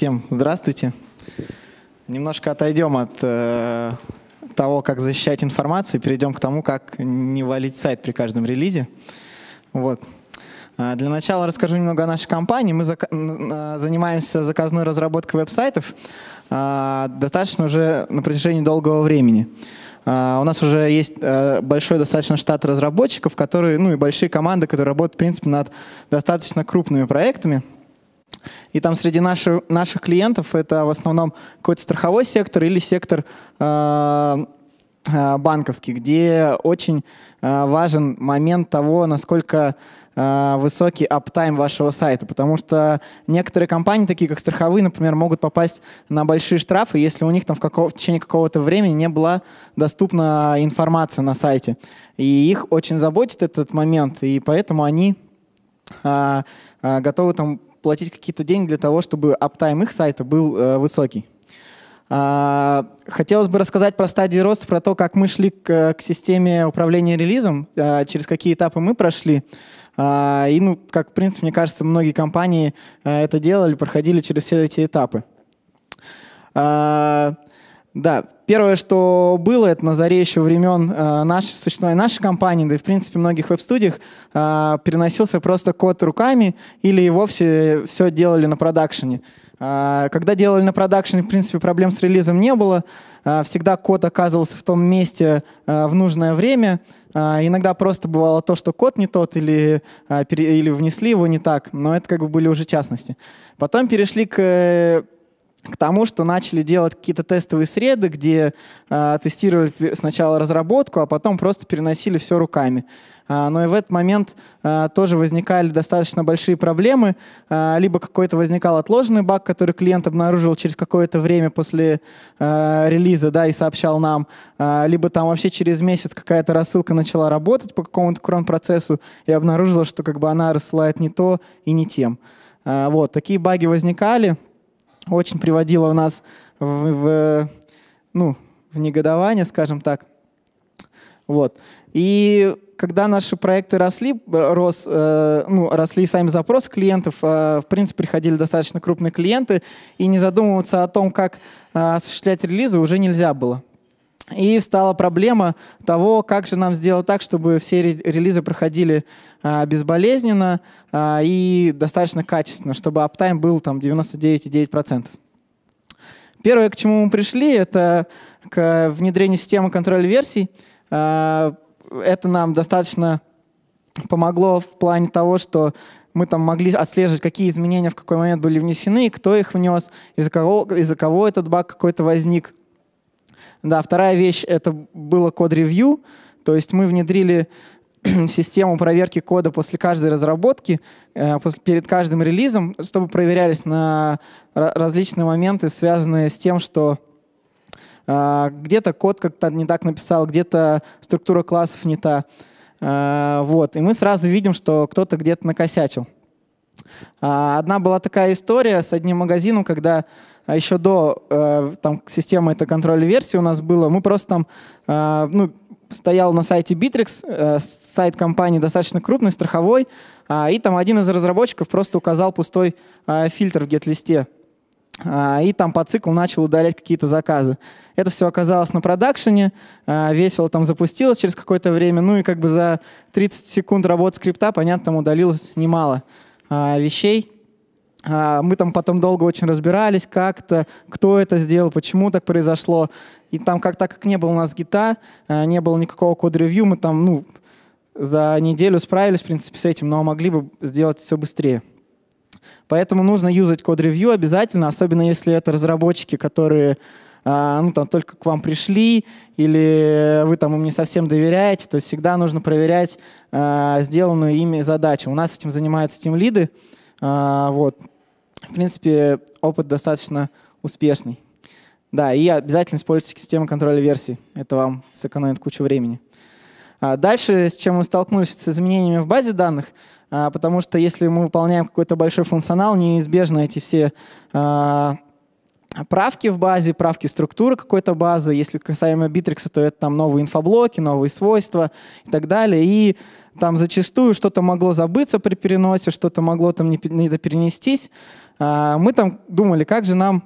Всем здравствуйте. Немножко отойдем от э, того, как защищать информацию, и перейдем к тому, как не валить сайт при каждом релизе. Вот. Э, для начала расскажу немного о нашей компании. Мы зак э, занимаемся заказной разработкой веб-сайтов э, достаточно уже на протяжении долгого времени. Э, у нас уже есть большой достаточно штат разработчиков, которые, ну и большие команды, которые работают, в принципе, над достаточно крупными проектами. И там среди наших, наших клиентов это в основном какой-то страховой сектор или сектор э, э, банковский, где очень э, важен момент того, насколько э, высокий аптайм вашего сайта, потому что некоторые компании, такие как страховые, например, могут попасть на большие штрафы, если у них там в, какого, в течение какого-то времени не была доступна информация на сайте. И их очень заботит этот момент, и поэтому они э, готовы там платить какие-то деньги для того, чтобы аптайм их сайта был э, высокий. А, хотелось бы рассказать про стадии роста, про то, как мы шли к, э, к системе управления релизом, а, через какие этапы мы прошли. А, и, ну, как, в принципе, мне кажется, многие компании э, это делали, проходили через все эти этапы. А, да, первое, что было, это на заре еще времен э, нашей, существования нашей компании, да и, в принципе, многих веб-студиях, э, переносился просто код руками или и вовсе все делали на продакшене. Э, когда делали на продакшене, в принципе, проблем с релизом не было. Э, всегда код оказывался в том месте в нужное время. иногда просто бывало то, что код не тот или, или внесли его не так, но это как бы были уже частности. Потом перешли к к тому, что начали делать какие-то тестовые среды, где э, тестировали сначала разработку, а потом просто переносили все руками. А, но и в этот момент э, тоже возникали достаточно большие проблемы. Э, либо какой-то возникал отложенный баг, который клиент обнаружил через какое-то время после э, релиза да, и сообщал нам. Э, либо там вообще через месяц какая-то рассылка начала работать по какому-то крон-процессу и обнаружила, что как бы она рассылает не то и не тем. Э, вот, такие баги возникали очень приводило у нас в, в, ну, в негодование, скажем так. Вот. И когда наши проекты росли, рос, э, ну, росли сами запросы клиентов, э, в принципе, приходили достаточно крупные клиенты, и не задумываться о том, как э, осуществлять релизы уже нельзя было. И встала проблема того, как же нам сделать так, чтобы все релизы проходили а, безболезненно а, и достаточно качественно, чтобы аптайм был там 99,9%. Первое, к чему мы пришли, это к внедрению системы контроля версий. А, это нам достаточно помогло в плане того, что мы там могли отслеживать, какие изменения в какой момент были внесены, кто их внес, из-за кого, из кого этот баг какой-то возник. Да, вторая вещь — это было код-ревью. То есть мы внедрили систему проверки кода после каждой разработки, э, после, перед каждым релизом, чтобы проверялись на различные моменты, связанные с тем, что э, где-то код как-то не так написал, где-то структура классов не та. Э, вот. И мы сразу видим, что кто-то где-то накосячил. Одна была такая история с одним магазином, когда а еще до э, там, системы это контроля версии у нас было, мы просто там э, ну, стоял на сайте Bittrex, э, сайт компании достаточно крупный, страховой, э, и там один из разработчиков просто указал пустой э, фильтр в гет-листе. А, и там по циклу начал удалять какие-то заказы. Это все оказалось на продакшене, э, весело там запустилось через какое-то время, ну и как бы за 30 секунд работы скрипта, понятно, там удалилось немало э, вещей. А, мы там потом долго очень разбирались, как-то, кто это сделал, почему так произошло. И там, как, так как не было у нас гита, э, не было никакого код-ревью, мы там, ну, за неделю справились, в принципе, с этим, но ну, а могли бы сделать все быстрее. Поэтому нужно юзать код-ревью обязательно, особенно если это разработчики, которые а, ну, там, только к вам пришли, или вы там им не совсем доверяете, то всегда нужно проверять сделанную ими задачу. У нас этим занимаются тимлиды, лиды вот, в принципе, опыт достаточно успешный. Да, и обязательно используйте систему контроля версий. Это вам сэкономит кучу времени. А, дальше, с чем мы столкнулись, с изменениями в базе данных, а, потому что если мы выполняем какой-то большой функционал, неизбежно эти все а, правки в базе, правки структуры какой-то базы. Если касаемо битрикса, то это там новые инфоблоки, новые свойства и так далее. И там зачастую что-то могло забыться при переносе, что-то могло там не, не перенестись. А, мы там думали, как же нам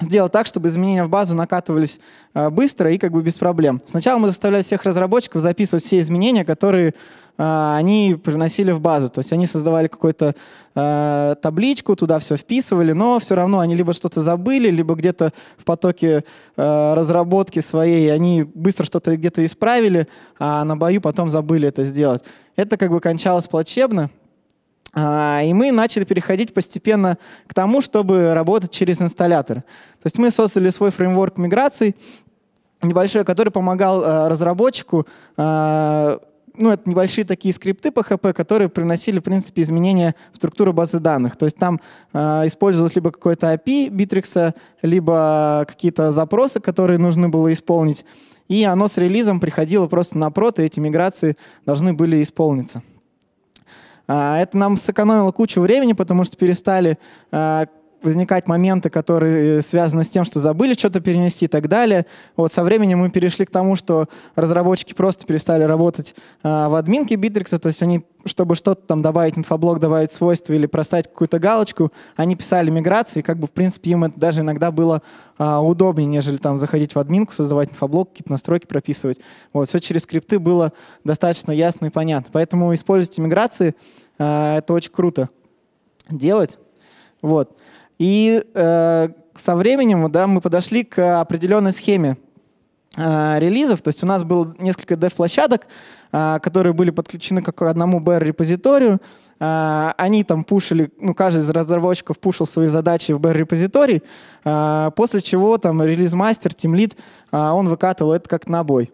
сделать так, чтобы изменения в базу накатывались а, быстро и как бы без проблем. Сначала мы заставляли всех разработчиков записывать все изменения, которые а, они приносили в базу. То есть они создавали какую-то э, табличку, туда все вписывали, но все равно они либо что-то забыли, либо где-то в потоке э, разработки своей они быстро что-то где-то исправили, а на бою потом забыли это сделать. Это как бы кончалось плачевно. И мы начали переходить постепенно к тому, чтобы работать через инсталлятор. То есть мы создали свой фреймворк миграций, небольшой, который помогал разработчику ну, это небольшие такие скрипты PHP, которые приносили, в принципе, изменения в структуру базы данных. То есть там э, использовалось либо какое-то API Битрикса, либо какие-то запросы, которые нужно было исполнить. И оно с релизом приходило просто на прот, и эти миграции должны были исполниться. Э, это нам сэкономило кучу времени, потому что перестали э, возникать моменты, которые э, связаны с тем, что забыли что-то перенести и так далее. Вот со временем мы перешли к тому, что разработчики просто перестали работать э, в админке Bittrex, то есть они, чтобы что-то там добавить, инфоблок, добавить свойства или проставить какую-то галочку, они писали миграции, и как бы, в принципе, им это даже иногда было э, удобнее, нежели там заходить в админку, создавать инфоблок, какие-то настройки прописывать. Вот, все через скрипты было достаточно ясно и понятно. Поэтому используйте миграции, э, это очень круто делать. Вот. И э, со временем да, мы подошли к определенной схеме э, релизов. То есть у нас было несколько dev-площадок, э, которые были подключены к одному BR-репозиторию. Э, они там пушили, ну, каждый из разработчиков пушил свои задачи в BR-репозиторий, э, после чего там релиз-мастер, тимлит, э, он выкатывал это как набой.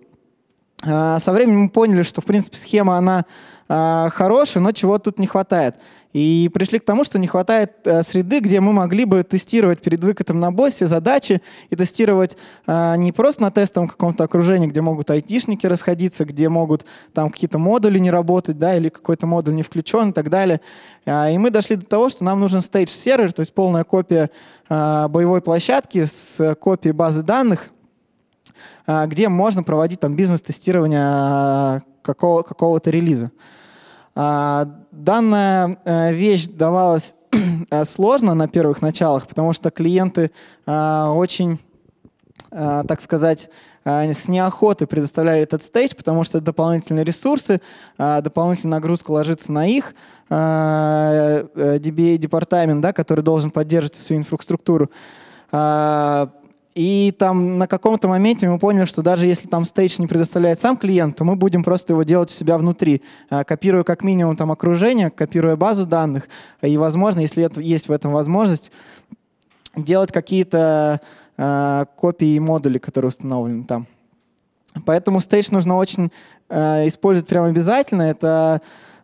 Э, со временем мы поняли, что, в принципе, схема, она а, хороший, но чего тут не хватает. И пришли к тому, что не хватает э, среды, где мы могли бы тестировать перед выкатом на бой все задачи и тестировать э, не просто на тестовом каком-то окружении, где могут айтишники расходиться, где могут там какие-то модули не работать, да, или какой-то модуль не включен и так далее. Э, и мы дошли до того, что нам нужен стейдж-сервер, то есть полная копия э, боевой площадки с копией базы данных, э, где можно проводить там бизнес-тестирование э, какого- какого-то релиза. А, данная э, вещь давалась э, сложно на первых началах, потому что клиенты э, очень, так сказать, с неохоты предоставляли этот стейдж, потому что это дополнительные ресурсы, дополнительная нагрузка ложится на их DBA-департамент, да, который должен поддерживать всю инфраструктуру. А, и там на каком-то моменте мы поняли, что даже если там стейдж не предоставляет сам клиент, то мы будем просто его делать у себя внутри, э, копируя как минимум там окружение, копируя базу данных, и, возможно, если это, есть в этом возможность, делать какие-то э, копии и модули, которые установлены там. Поэтому стейдж нужно очень э, использовать прям обязательно. Это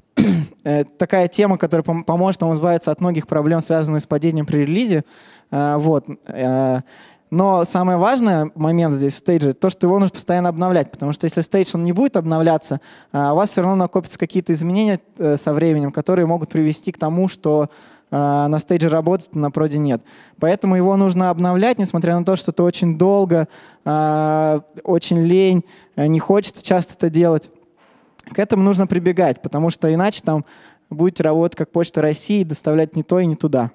э, такая тема, которая поможет нам избавиться от многих проблем, связанных с падением при релизе. Э, вот. Э, но самое важное момент здесь в стейдже, то, что его нужно постоянно обновлять, потому что если стейдж он не будет обновляться, а, у вас все равно накопятся какие-то изменения э, со временем, которые могут привести к тому, что э, на стейдже работать на проде нет. Поэтому его нужно обновлять, несмотря на то, что это очень долго, а, очень лень, э, не хочется часто это делать. К этому нужно прибегать, потому что иначе там будете работать как Почта России, доставлять не то и не туда.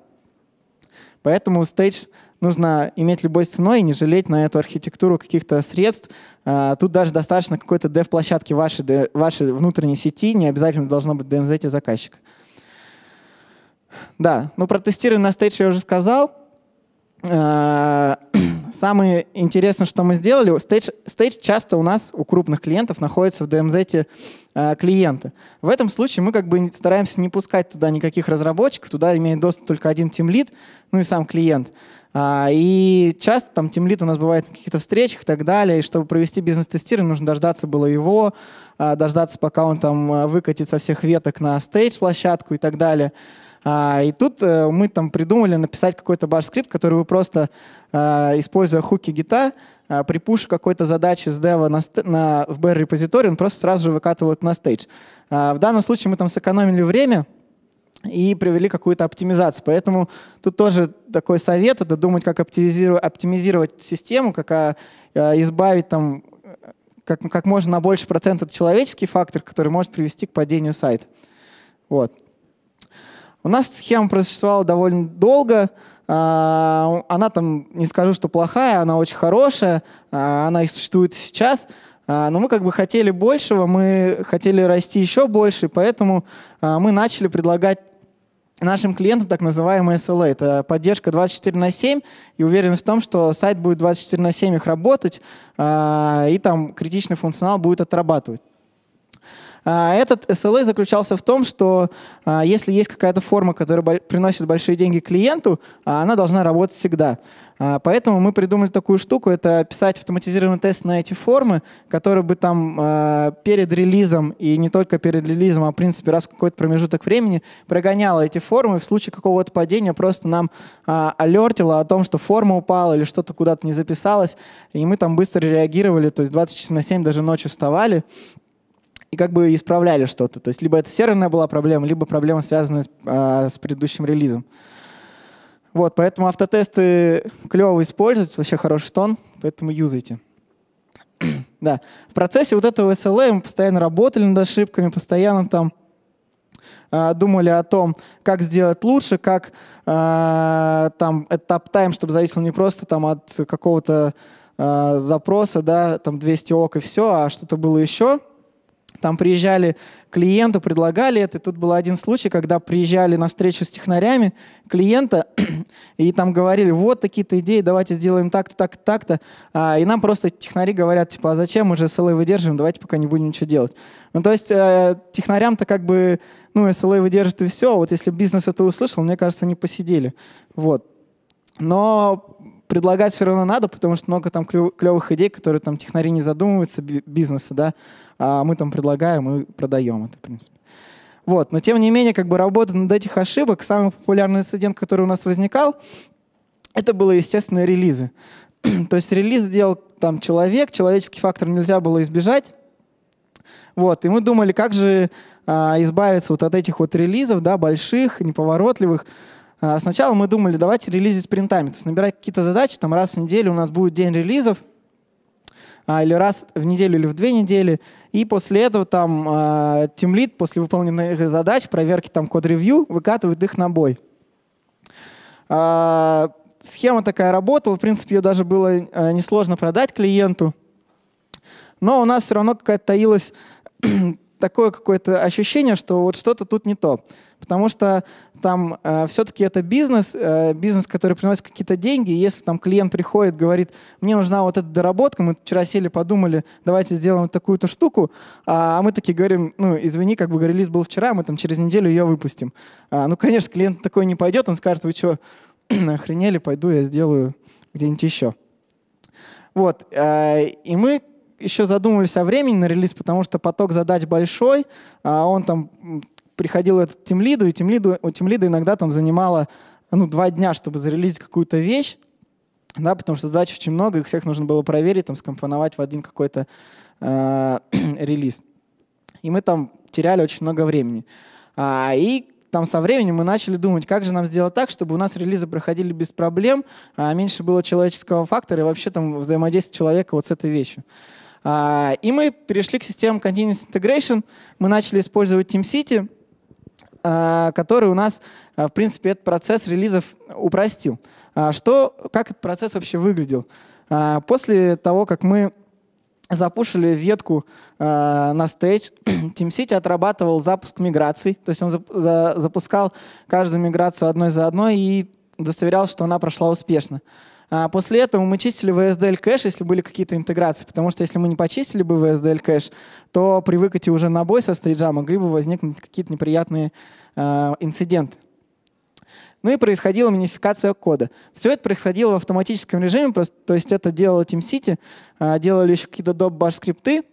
Поэтому стейдж нужно иметь любой ценой и не жалеть на эту архитектуру каких-то средств. А, тут даже достаточно какой-то dev-площадки вашей, вашей внутренней сети, не обязательно должно быть DMZ и заказчика. Да, ну про тестирование на стейдж я уже сказал. А, самое интересное, что мы сделали, стейдж, часто у нас, у крупных клиентов, находится в DMZ э, а, клиенты. В этом случае мы как бы стараемся не пускать туда никаких разработчиков, туда имеет доступ только один тимлит, ну и сам клиент. А, и часто там тимлит у нас бывает на каких-то встречах и так далее, и чтобы провести бизнес-тестирование, нужно дождаться было его, а, дождаться, пока он там а, выкатит со всех веток на стейдж-площадку и так далее. И тут э, мы там придумали написать какой-то бар-скрипт, который вы просто, используя хуки гита, при пуше какой-то задачи с дева на, на, в бар-репозитории, он просто сразу же выкатывает на стейдж. В данном случае мы там сэкономили время — и провели какую-то оптимизацию. Поэтому тут тоже такой совет — это думать, как оптимизировать, оптимизировать систему, как а, а, избавить там как, как можно на больше процент это человеческий фактор, который может привести к падению сайта. Вот. У нас схема просуществовала довольно долго. А, она там, не скажу, что плохая, она очень хорошая, а, она и существует сейчас. Но мы как бы хотели большего, мы хотели расти еще больше, поэтому мы начали предлагать нашим клиентам так называемый SLA. Это поддержка 24 на 7 и уверенность в том, что сайт будет 24 на 7 их работать, а, и там критичный функционал будет отрабатывать. А, этот SLA заключался в том, что а, если есть какая-то форма, которая приносит большие деньги клиенту, она должна работать всегда. А, поэтому мы придумали такую штуку, это писать автоматизированный тест на эти формы, который бы там а, перед релизом, и не только перед релизом, а в принципе раз в какой-то промежуток времени прогонял эти формы, в случае какого-то падения просто нам а, алертило о том, что форма упала или что-то куда-то не записалось, и мы там быстро реагировали, то есть 24 на 7 даже ночью вставали, и как бы исправляли что-то. То есть либо это серверная была проблема, либо проблема, связанная с, э, с предыдущим релизом. Вот, поэтому автотесты клево использовать, вообще хороший тон, поэтому юзайте. да. В процессе вот этого SLA мы постоянно работали над ошибками, постоянно там а, думали о том, как сделать лучше, как э, там этап тайм, чтобы зависело не просто там от какого-то э, запроса, да, там 200 ок и все, а что-то было еще. Там приезжали клиенту, предлагали это. И тут был один случай, когда приезжали на встречу с технарями клиента, и там говорили, вот такие-то идеи, давайте сделаем так-то, так-то, так-то. А, и нам просто технари говорят, типа, а зачем, мы же SLA выдерживаем, давайте пока не будем ничего делать. Ну, то есть э, технарям-то как бы, ну, SLA выдержит и все. А вот если бизнес это услышал, мне кажется, они посидели. Вот. Но предлагать все равно надо, потому что много там клевых идей, которые там технари не задумываются, бизнеса, да, а мы там предлагаем и продаем это, в принципе. Вот. Но тем не менее, как бы работа над этих ошибок, самый популярный инцидент, который у нас возникал, это было, естественно, релизы. То есть релиз делал там человек, человеческий фактор нельзя было избежать. Вот. И мы думали, как же а, избавиться вот от этих вот релизов, да, больших, неповоротливых. А, сначала мы думали, давайте релизить с принтами, то есть набирать какие-то задачи, там раз в неделю у нас будет день релизов, а, или раз в неделю или в две недели. И после этого там а, Team Lead после выполненных задач, проверки там код-ревью, выкатывает их на бой. Схема такая работала, в принципе, ее даже было несложно продать клиенту. Но у нас все равно какая-то таилась такое какое-то ощущение, что вот что-то тут не то. Потому что там э, все-таки это бизнес, э, бизнес, который приносит какие-то деньги. И если там клиент приходит, говорит, мне нужна вот эта доработка, мы вчера сели, подумали, давайте сделаем такую-то штуку, а, а мы такие говорим, ну, извини, как бы релиз был вчера, мы там через неделю ее выпустим. А, ну, конечно, клиент такой не пойдет, он скажет, вы что, охренели, пойду я сделаю где-нибудь еще. Вот, э, и мы еще задумывались о времени на релиз, потому что поток задач большой, а он там приходил этот тимлиду, и тимлиду, у тимлида иногда там занимало ну, два дня, чтобы зарелизить какую-то вещь, да, потому что задач очень много, их всех нужно было проверить, там, скомпоновать в один какой-то э, релиз. И мы там теряли очень много времени. А, и там со временем мы начали думать, как же нам сделать так, чтобы у нас релизы проходили без проблем, а меньше было человеческого фактора и вообще там взаимодействие человека вот с этой вещью. А, и мы перешли к системам Continuous Integration. Мы начали использовать TeamCity, а, который у нас, а, в принципе, этот процесс релизов упростил. Что, как этот процесс вообще выглядел? После того, как мы запушили ветку э, на стейдж. TeamCity отрабатывал запуск миграций, то есть он за, за, запускал каждую миграцию одной за одной и удостоверял, что она прошла успешно. А после этого мы чистили VSDL кэш, если были какие-то интеграции, потому что если мы не почистили бы VSDL кэш, то при выкате уже на бой со стриджа могли бы возникнуть какие-то неприятные э, инциденты. Ну и происходила минификация кода. Все это происходило в автоматическом режиме, просто, то есть это делала TeamCity, э, а, делали еще какие-то доп-баш скрипты,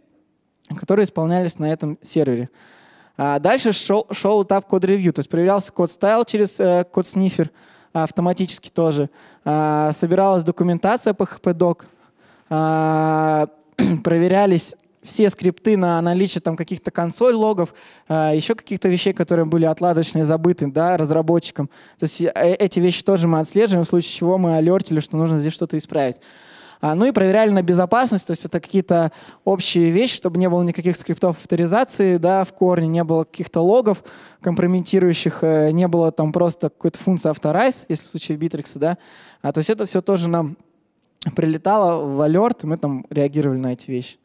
которые исполнялись на этом сервере. А дальше шел, шел этап код-ревью, то есть проверялся код-стайл через э, код-снифер, э, автоматически тоже. А, собиралась документация по а, hp проверялись все скрипты на наличие там каких-то консоль логов, а, еще каких-то вещей, которые были отладочные, забыты да, разработчикам. То есть э, эти вещи тоже мы отслеживаем, в случае чего мы алертили, что нужно здесь что-то исправить. А, ну и проверяли на безопасность, то есть это какие-то общие вещи, чтобы не было никаких скриптов авторизации да, в корне, не было каких-то логов компрометирующих, э, не было там просто какой-то функции авторайз, если в случае Битрикса, да. А, то есть это все тоже нам прилетало в алерт, и мы там реагировали на эти вещи.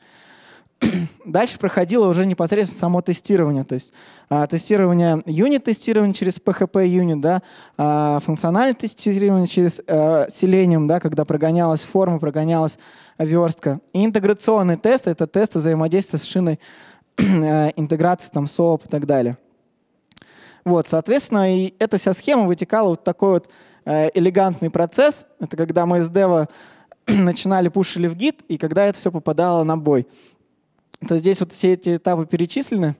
Дальше проходило уже непосредственно само тестирование, то есть а, тестирование юнит-тестирование через PHP юнит, да, а, функциональное тестирование через а, э, селением, да, когда прогонялась форма, прогонялась верстка. И интеграционный тест — это тест взаимодействия с шиной, э, интеграции там SOAP и так далее. Вот, соответственно, и эта вся схема вытекала вот такой вот э, элегантный процесс. Это когда мы из дева начинали, пушили в гид, и когда это все попадало на бой то здесь вот все эти этапы перечислены.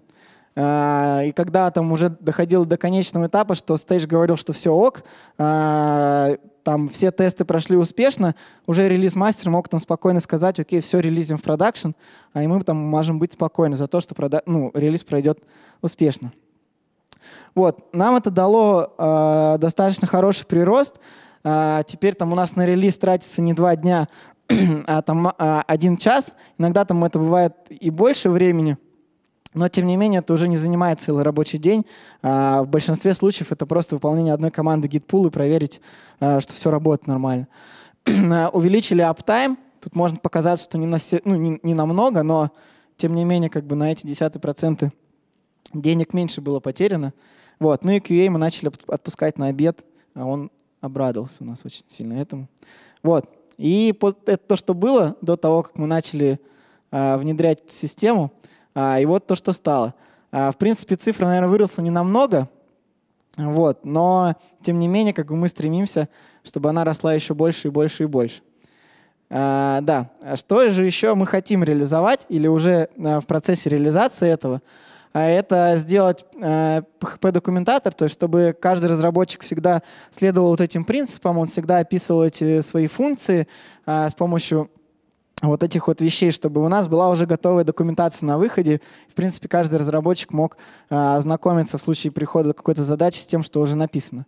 А, и когда там уже доходил до конечного этапа, что стейдж говорил, что все ок, а, там все тесты прошли успешно, уже релиз-мастер мог там спокойно сказать, окей, все, релизим в продакшн, а и мы там можем быть спокойны за то, что прода- ну, релиз пройдет успешно. Вот, нам это дало э, достаточно хороший прирост. Э, теперь там у нас на релиз тратится не два дня, А, там а, один час, иногда там это бывает и больше времени, но, тем не менее, это уже не занимает целый рабочий день. А, в большинстве случаев это просто выполнение одной команды гид-пул и проверить, что все работает нормально. Увеличили аптайм. Тут можно показать, что не на, ну, не, не на много, но, тем не менее, как бы на эти десятые проценты денег меньше было потеряно. Вот. Ну и QA мы начали отпускать на обед, а он обрадовался у нас очень сильно этому. Вот. И это то, что было до того, как мы начали а, внедрять систему. А, и вот то, что стало. А, в принципе, цифра, наверное, выросла не намного, вот, но тем не менее, как бы мы стремимся, чтобы она росла еще больше и больше и больше. да, что же еще мы хотим реализовать или уже в процессе реализации этого? А это сделать PHP-документатор, э, то есть чтобы каждый разработчик всегда следовал вот этим принципам, он всегда описывал эти свои функции э, с помощью вот этих вот вещей, чтобы у нас была уже готовая документация на выходе. В принципе, каждый разработчик мог э, ознакомиться в случае прихода какой-то задачи с тем, что уже написано.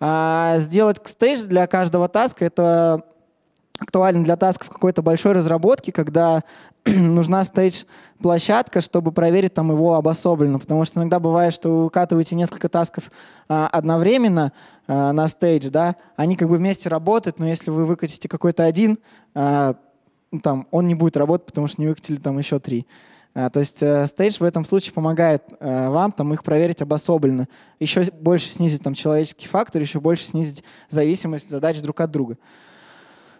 А, сделать стейдж для каждого таска — это актуален для тасков какой-то большой разработки, когда нужна стейдж-площадка, чтобы проверить там его обособленно. Потому что иногда бывает, что вы выкатываете несколько тасков а, одновременно а, на стейдж, да, они как бы вместе работают, но если вы выкатите какой-то один, а, ну, там, он не будет работать, потому что не выкатили там еще три. А, то есть э, стейдж в этом случае помогает э, вам там, их проверить обособленно, еще больше снизить там, человеческий фактор, еще больше снизить зависимость задач друг от друга.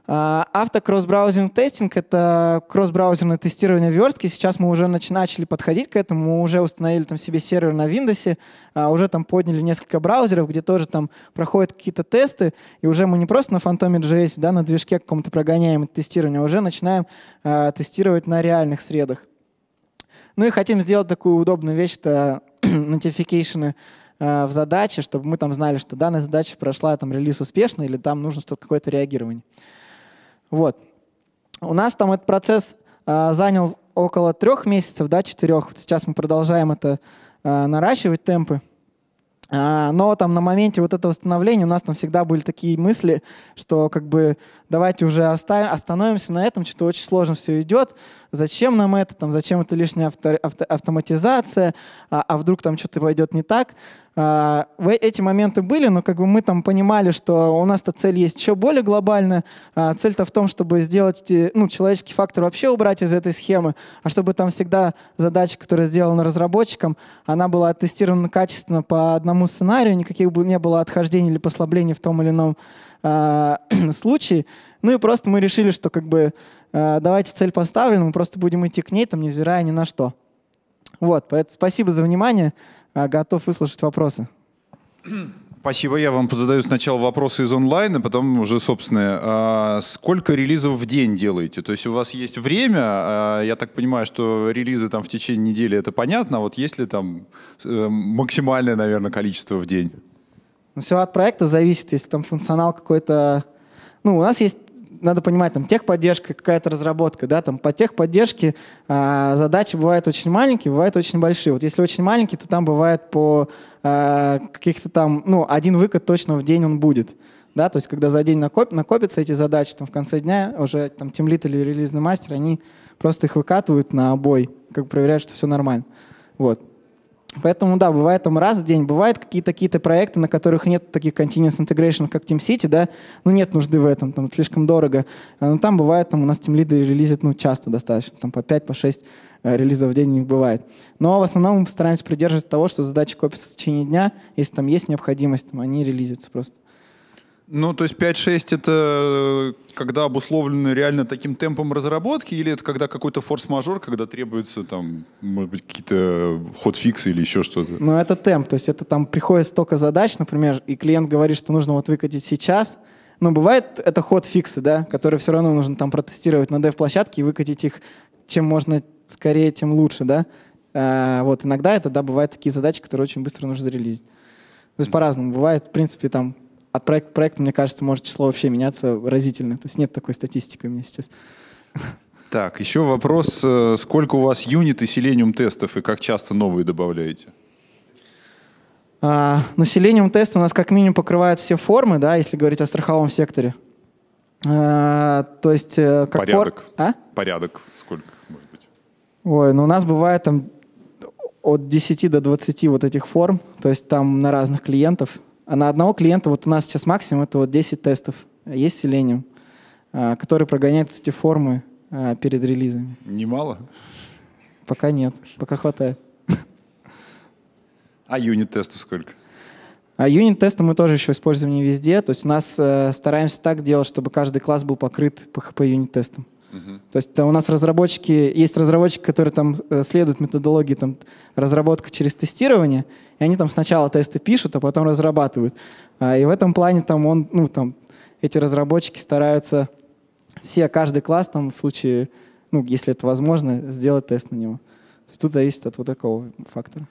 А, Автокросс-браузинг тестинг — это кросс-браузерное тестирование верстки. Сейчас мы уже начали подходить к этому, мы уже установили там себе сервер на Windows, а уже там подняли несколько браузеров, где тоже там проходят какие-то тесты, и уже мы не просто на Phantom JS, да, на движке каком-то прогоняем это тестирование, а уже начинаем э, тестировать на реальных средах. Ну и хотим сделать такую удобную вещь, это нотификейшены в задаче, чтобы мы там знали, что данная задача прошла там релиз успешно или там нужно что-то какое-то реагирование. Вот. У нас там этот процесс э, занял около трех месяцев, да, четырех. Сейчас мы продолжаем это э, наращивать темпы. А, но там на моменте вот этого становления у нас там всегда были такие мысли, что как бы давайте уже оставим, остановимся на этом, что-то очень сложно все идет, зачем нам это, там, зачем это лишняя авто, авто, автоматизация, а, а вдруг там что-то пойдет не так. А, эти моменты были, но как бы мы там понимали, что у нас-то цель есть еще более глобальная. А, цель-то в том, чтобы сделать э, ну, человеческий фактор вообще убрать из этой схемы, а чтобы там всегда задача, которая сделана разработчиком, она была оттестирована качественно по одному сценарию, никаких не было отхождений или послаблений в том или ином а, случай. Ну и просто мы решили, что как бы а, давайте цель поставлена, мы просто будем идти к ней, там, невзирая ни на что. Вот, поэтому спасибо за внимание, а, готов выслушать вопросы. Спасибо. Я вам задаю сначала вопросы из онлайна, потом уже собственные. А сколько релизов в день делаете? То есть у вас есть время, а я так понимаю, что релизы там в течение недели, это понятно, а вот есть ли там э, максимальное, наверное, количество в день? Но ну, все от проекта зависит, если там функционал какой-то... Ну, у нас есть надо понимать, там техподдержка, какая-то разработка, да, там по техподдержке э, задачи бывают очень маленькие, бывают очень большие. Вот если очень маленькие, то там бывает по э, каких-то там, ну, один выкат точно в день он будет. Да, то есть когда за день накоп, накопятся эти задачи, там в конце дня уже там тимлит или релизный мастер, они просто их выкатывают на обой, как проверяют, что все нормально. Вот. Поэтому, да, бывает там раз в день, бывают какие-то какие проекты, на которых нет таких continuous integration, как Team City, да, ну нет нужды в этом, там слишком дорого. А, Но ну, там бывает, там у нас Team лиды релизят, ну, часто достаточно, там по 5, по 6 э, релизов в день у них бывает. Но в основном мы стараемся придерживаться того, что задачи копятся в течение дня, если там есть необходимость, там они релизятся просто. Ну, то есть 5-6 это э, когда обусловлено реально таким темпом разработки, или это когда какой-то форс-мажор, когда требуется там, может быть, какие-то э, ход-фиксы или еще что-то? Ну, это темп, то есть это там приходит столько задач, например, и клиент говорит, что нужно вот выкатить сейчас, но ну, бывает это ход-фиксы, да, которые все равно нужно там протестировать на дев-площадке и выкатить их чем можно скорее, тем лучше, да. А, вот иногда это, да, бывают такие задачи, которые очень быстро нужно зарелизить. То есть mm-hmm. по-разному бывает. В принципе, там от проекта к проекту, мне кажется, может число вообще меняться разительно. То есть нет такой статистики у меня сейчас. Так, еще вопрос, э, сколько у вас юнит и селениум тестов, и как часто новые добавляете? А, ну, селениум тесты у нас как минимум покрывают все формы, да, если говорить о страховом секторе. А, то есть... Э, как Порядок. Фор... А? Порядок сколько, может быть? Ой, ну у нас бывает там от 10 до 20 вот этих форм, то есть там на разных клиентов. А на одного клиента, вот у нас сейчас максимум, это вот 10 тестов, есть Selenium, а, который прогоняет эти формы а, перед релизами. Немало? Пока нет, пока хватает. А юнит-тестов сколько? А юнит-тесты мы тоже еще используем не везде. То есть у нас э, стараемся так делать, чтобы каждый класс был покрыт PHP юнит-тестом. Угу. То есть там у нас разработчики, есть разработчики, которые там э, следуют методологии там, разработка через тестирование, и они там сначала тесты пишут, а потом разрабатывают. А, и в этом плане там он, ну там эти разработчики стараются все, каждый класс там в случае, ну если это возможно, сделать тест на него. То есть тут зависит от вот такого фактора.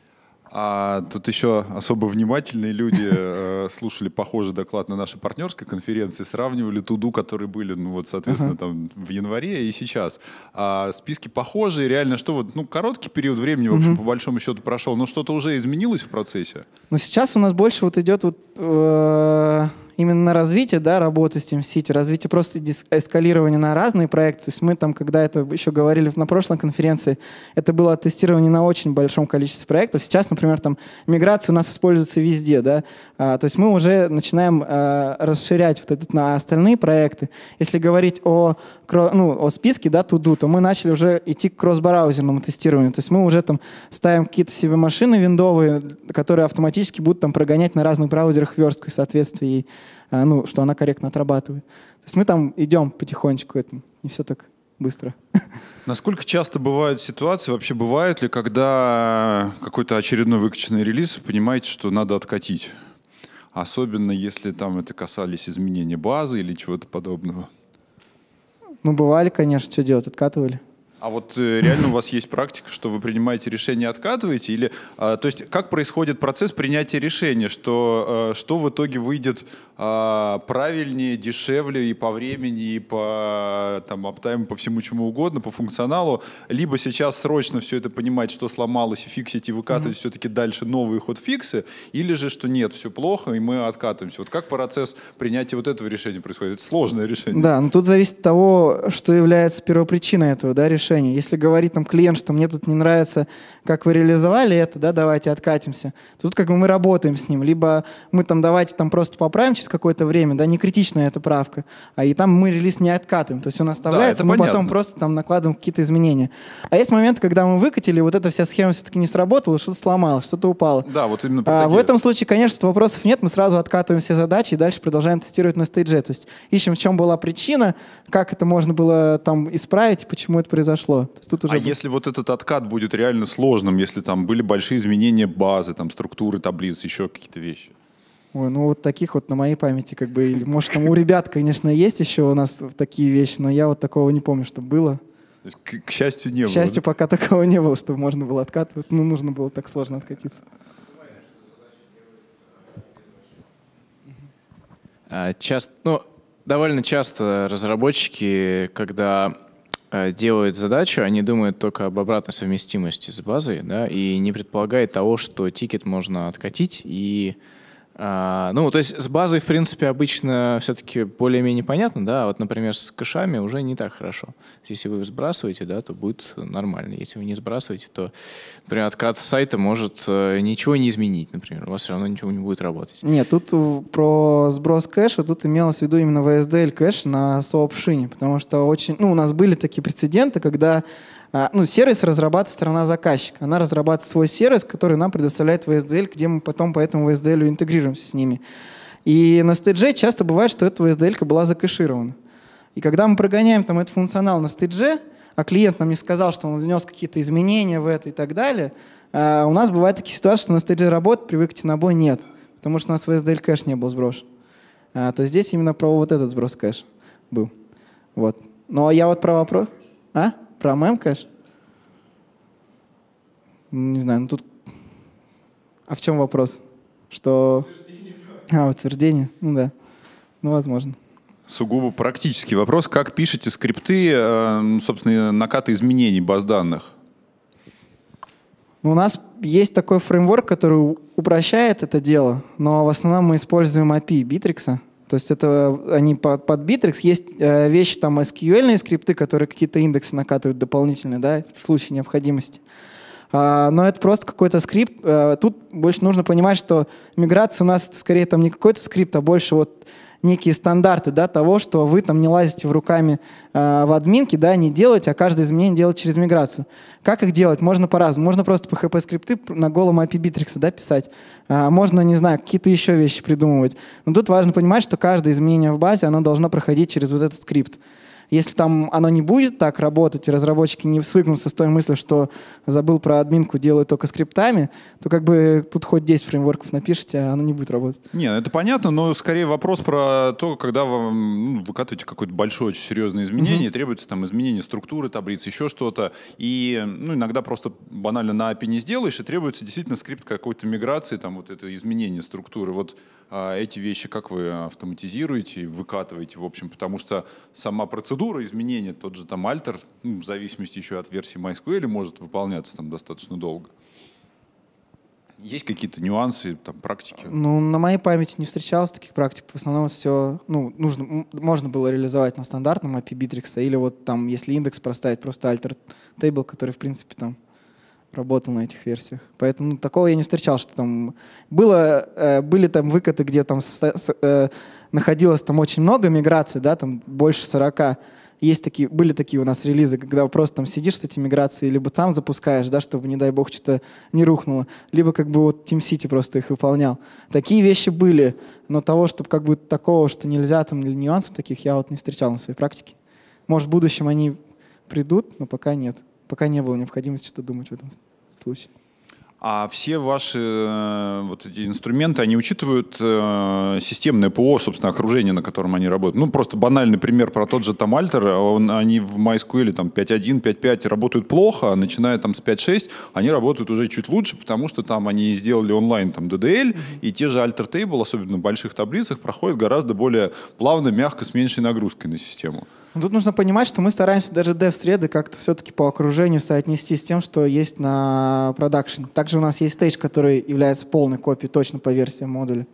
А тут еще особо внимательные люди э, слушали похожий доклад на нашей партнерской конференции, сравнивали туду, которые были, ну вот, соответственно, там в январе и сейчас. А списки похожие, реально, что вот, ну, короткий период времени, в общем, по большому счету прошел, но что-то уже изменилось в процессе? Но сейчас у нас больше вот идет вот... Э- именно на развитие да, работы с Team City, развитие просто эскалирования на разные проекты. То есть мы там, когда это еще говорили на прошлой конференции, это было тестирование на очень большом количестве проектов. Сейчас, например, там миграция у нас используется везде. Да? А, то есть мы уже начинаем а, расширять вот этот на остальные проекты. Если говорить о, ну, о списке да, туду, то мы начали уже идти к кросс-браузерному тестированию. То есть мы уже там ставим какие-то себе машины виндовые, которые автоматически будут там прогонять на разных браузерах верстку и соответствии а, ну, что она корректно отрабатывает. То есть мы там идем потихонечку, это не все так быстро. Насколько часто бывают ситуации, вообще бывают ли, когда э, какой-то очередной выкачанный релиз, понимаете, что надо откатить? Особенно если там это касались изменения базы или чего-то подобного. Ну, бывали, конечно, что делать, откатывали. А вот э, реально у вас есть практика, что вы принимаете решение, откатываете? Или, а, то есть как происходит процесс принятия решения, что, э, что в итоге выйдет а, правильнее, дешевле и по времени, и по там, аптайму, по всему чему угодно, по функционалу? Либо сейчас срочно все это понимать, что сломалось, и фиксить, и выкатывать mm-hmm. все-таки дальше новые ход-фиксы, или же, что нет, все плохо, и мы откатываемся. Вот как процесс принятия вот этого решения происходит? Это сложное решение. Да, но тут зависит от того, что является первопричиной этого да, решения решение. Если говорит там клиент, что мне тут не нравится, как вы реализовали это, да, давайте откатимся. Тут как бы мы работаем с ним. Либо мы там давайте там просто поправим через какое-то время, да, не критичная эта правка. А и там мы релиз не откатываем. То есть он оставляется, да, мы понятно. потом просто там накладываем какие-то изменения. А есть момент, когда мы выкатили, вот эта вся схема все-таки не сработала, что-то сломалось, что-то упало. Да, вот именно а, В этом случае, конечно, тут вопросов нет, мы сразу откатываем все задачи и дальше продолжаем тестировать на стейдже. То есть ищем, в чем была причина, как это можно было там исправить, почему это произошло пошло. То есть тут а уже а будет... если вот этот откат будет реально сложным, если там были большие изменения базы, там структуры таблиц, еще какие-то вещи? Ой, ну вот таких вот на моей памяти как бы, или может там у ребят, конечно, есть еще у нас такие вещи, но я вот такого не помню, что было. К, к счастью, не к было. К счастью, да? пока такого не было, чтобы можно было откатывать. Ну, нужно было так сложно откатиться. А, часто, ну, довольно часто разработчики, когда Э, делает задачу, они думают только об обратной совместимости с базой, да, и не предполагает того, что тикет можно откатить и а, ну, то есть с базой, в принципе, обычно все-таки более-менее понятно, да, вот, например, с кэшами уже не так хорошо. Если вы сбрасываете, да, то будет нормально. Если вы не сбрасываете, то, например, откат сайта может э, ничего не изменить, например, у вас все равно ничего не будет работать. Нет, тут э, про сброс кэша, тут имелось в виду именно VSDL кэш на соопшине, потому что очень, ну, у нас были такие прецеденты, когда а, ну, сервис разрабатывает сторона заказчика. Она разрабатывает свой сервис, который нам предоставляет VSDL, где мы потом по этому VSDL интегрируемся с ними. И на стейдже часто бывает, что эта VSDL была закэширована. И когда мы прогоняем там этот функционал на стейдже, а клиент нам не сказал, что он внес какие-то изменения в это и так далее, а, у нас бывают такие ситуации, что на стейдже работает, привык к тенобой нет, потому что у нас VSDL кэш не был сброшен. А, то здесь именно про вот этот сброс кэш был. Вот. Но я вот про вопрос... А? Про мем кэш? Не знаю, ну тут... А в чем вопрос? Что... Утверждение. А, утверждение, ну да. Ну, возможно. Сугубо практический вопрос. Как пишете скрипты, э, собственно, накаты изменений баз данных? Ну, у нас есть такой фреймворк, который упрощает это дело, но в основном мы используем API Bittrex. То есть это они под, под Bittrex. Есть э, вещи, там SQL скрипты, которые какие-то индексы накатывают дополнительные, да, в случае необходимости. А, но это просто какой-то скрипт. А, тут больше нужно понимать, что миграция у нас скорее там не какой-то скрипт, а больше вот некие стандарты да, того, что вы там не лазите в руками э, в админке, да, не делаете, а каждое изменение делать через миграцию. Как их делать? Можно по-разному. Можно просто PHP-скрипты на голом IP битрикса да, писать. Э, можно, не знаю, какие-то еще вещи придумывать. Но тут важно понимать, что каждое изменение в базе, оно должно проходить через вот этот скрипт. Если там оно не будет так работать, и разработчики не свыкнутся с той мыслью, что забыл про админку, делаю только скриптами, то как бы тут хоть 10 фреймворков напишите, а оно не будет работать. Не, это понятно, но скорее вопрос про то, когда вы ну, выкатываете какое-то большое, очень серьезное изменение, mm-hmm. требуется там изменение структуры таблицы, еще что-то, и ну, иногда просто банально на API не сделаешь, и требуется действительно скрипт какой-то миграции, там вот это изменение структуры. Вот а, эти вещи как вы автоматизируете, и выкатываете, в общем, потому что сама процедура изменения, тот же там альтер, ну, в зависимости еще от версии MySQL, может выполняться там достаточно долго. Есть какие-то нюансы, там, практики? Ну, на моей памяти не встречалось таких практик. В основном все, ну, нужно, можно было реализовать на стандартном API Bittrex, или вот там, если индекс проставить, просто альтер тейбл, который, в принципе, там работал на этих версиях. Поэтому ну, такого я не встречал, что там было, э, были там выкаты, где там со, со, э, находилось там очень много миграций, да, там больше 40. Есть такие, были такие у нас релизы, когда просто там сидишь с эти миграции, либо сам запускаешь, да, чтобы, не дай бог, что-то не рухнуло, либо как бы вот Team City просто их выполнял. Такие вещи были, но того, чтобы как бы такого, что нельзя там, или нюансов таких, я вот не встречал на своей практике. Может, в будущем они придут, но пока нет пока не было необходимости что то думать в этом случае. А все ваши э, вот эти инструменты, они учитывают э, системное ПО, собственно, окружение, на котором они работают. Ну, просто банальный пример про тот же там Альтер. А он, они в MySQL там 5.1, 5.5 работают плохо, а начиная там с 5.6 они работают уже чуть лучше, потому что там они сделали онлайн там DDL, и те же Alter Table, особенно в больших таблицах, проходят гораздо более плавно, мягко, с меньшей нагрузкой на систему. Ну, тут нужно понимать, что мы стараемся даже dev-среды как-то все-таки по окружению соотнести с тем, что есть на продакшн. Также у нас есть стейдж, который является полной копией точно по версии модуля.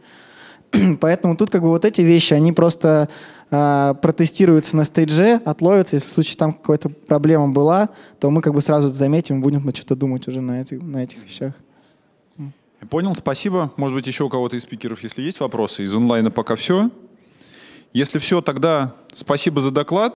Поэтому тут как бы вот эти вещи, они просто э, протестируются на стейдже, отловятся. Если в случае там какая-то проблема была, то мы как бы сразу это заметим, будем что-то думать уже на этих, на этих вещах. Понял, спасибо. Может быть, еще у кого-то из спикеров, если есть вопросы. Из онлайна пока все. Если все, тогда спасибо за доклад.